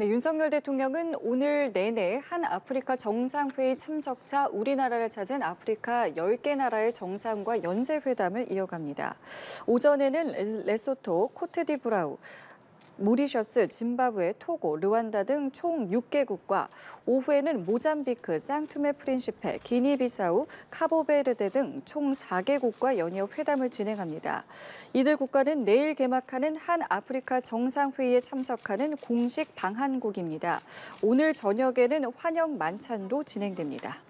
네, 윤석열 대통령은 오늘 내내 한 아프리카 정상회의 참석차 우리나라를 찾은 아프리카 10개 나라의 정상과 연쇄회담을 이어갑니다. 오전에는 레소토, 코트디브라우, 모리셔스, 짐바브웨, 토고, 르완다 등 총 6개국과 오후에는 모잠비크, 쌍투메 프린시페, 기니비사우, 카보베르데 등 총 4개국과 연이어 회담을 진행합니다. 이들 국가는 내일 개막하는 한 아프리카 정상회의에 참석하는 공식 방한국입니다. 오늘 저녁에는 환영 만찬도 진행됩니다.